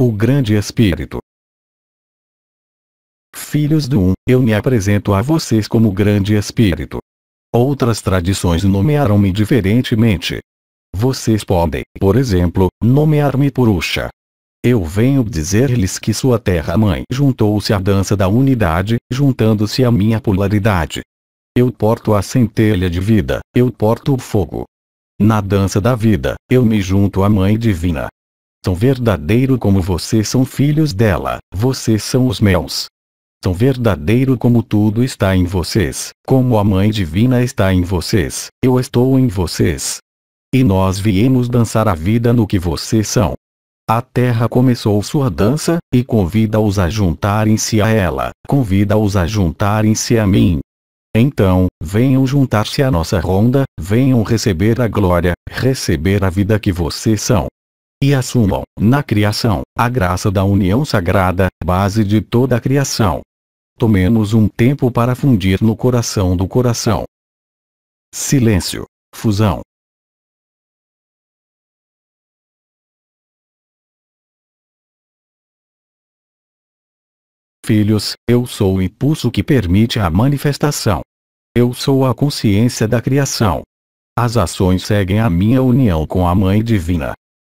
o Grande Espírito. Filhos do Um, eu me apresento a vocês como Grande Espírito. Outras tradições nomearam-me diferentemente. Vocês podem, por exemplo, nomear-me Purusha. Eu venho dizer-lhes que sua terra-mãe juntou-se à dança da unidade, juntando-se à minha polaridade. Eu porto a centelha de vida, eu porto o fogo. Na dança da vida, eu me junto à Mãe Divina, Tão verdadeiro como vocês são filhos dela, vocês são os meus. Tão verdadeiro como tudo está em vocês, como a Mãe Divina está em vocês, eu estou em vocês. E nós viemos dançar a vida no que vocês são. A terra começou sua dança, e convida-os a juntarem-se a ela, convida-os a juntarem-se a mim. Então, venham juntar-se à nossa ronda, venham receber a glória, receber a vida que vocês são e assumam, na criação, a graça da união sagrada, base de toda a criação. Tomemos um tempo para fundir no coração do coração. Silêncio. Fusão. Filhos, eu sou o impulso que permite a manifestação. Eu sou a consciência da criação. As ações seguem a minha união com a Mãe Divina.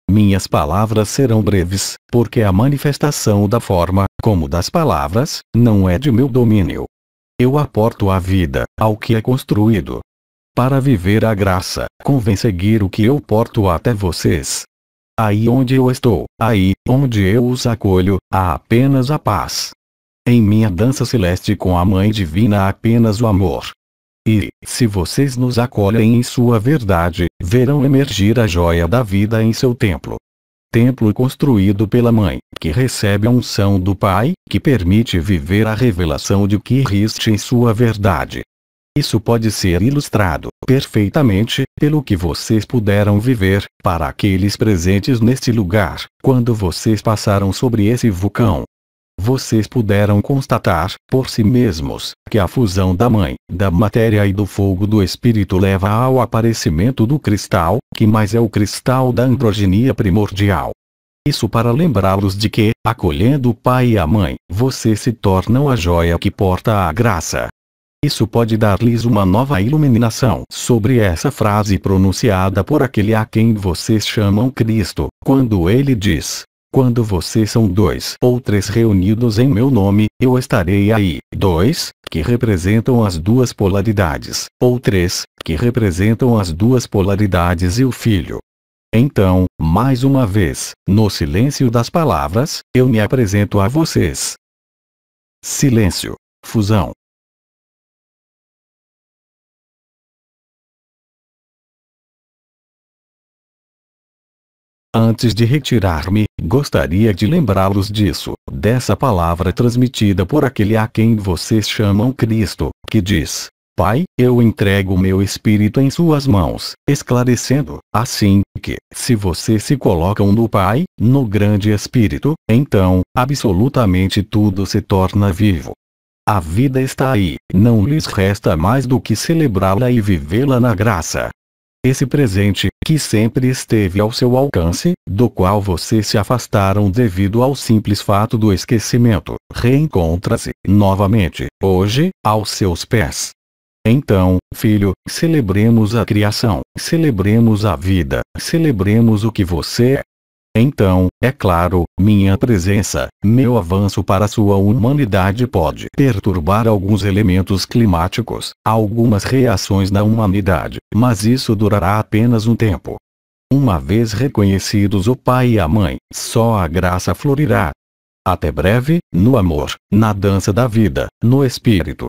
Minhas palavras serão breves, porque a manifestação da forma, como das palavras, não é de meu domínio. Eu aporto a vida, ao que é construído. Para viver a graça, convém seguir o que eu porto até vocês. Aí onde eu estou, aí onde eu os acolho, há apenas a paz. Em minha dança celeste com a Mãe Divina há apenas o amor. E, se vocês nos acolhem em sua verdade, verão emergir a joia da vida em seu templo. Templo construído pela Mãe, que recebe a unção do Pai, que permite viver a revelação de que existe em sua verdade. Isso pode ser ilustrado, perfeitamente, pelo que vocês puderam viver, para aqueles presentes neste lugar, quando vocês passaram sobre esse vulcão, vocês puderam constatar, por si mesmos, que a fusão da mãe, da matéria e do fogo do espírito leva ao aparecimento do cristal, que mais é o cristal da androgenia primordial. Isso para lembrá-los de que, acolhendo o pai e a mãe, vocês se tornam a joia que porta a graça. Isso pode dar-lhes uma nova iluminação sobre essa frase pronunciada por aquele a quem vocês chamam Cristo, quando ele diz: quando vocês são dois ou três reunidos em meu nome, eu estarei aí. Dois, que representam as duas polaridades, ou três, que representam as duas polaridades e o Filho. Então, mais uma vez, no silêncio das palavras, eu me apresento a vocês. Silêncio. Fusão. Antes de retirar-me, gostaria de lembrá-los disso, dessa palavra transmitida por aquele a quem vocês chamam Cristo, que diz, Pai, eu entrego meu espírito em suas mãos, esclarecendo, assim, que, se vocês se colocam no Pai, no grande espírito, então, absolutamente tudo se torna vivo. A vida está aí, não lhes resta mais do que celebrá-la e vivê-la na graça esse presente, que sempre esteve ao seu alcance, do qual vocês se afastaram devido ao simples fato do esquecimento, reencontra-se, novamente, hoje, aos seus pés. Então, filho, celebremos a criação, celebremos a vida, celebremos o que você é, então, é claro, minha presença, meu avanço para sua humanidade pode perturbar alguns elementos climáticos, algumas reações na humanidade, mas isso durará apenas um tempo. Uma vez reconhecidos o pai e a mãe, só a graça florirá. Até breve, no amor, na dança da vida, no espírito,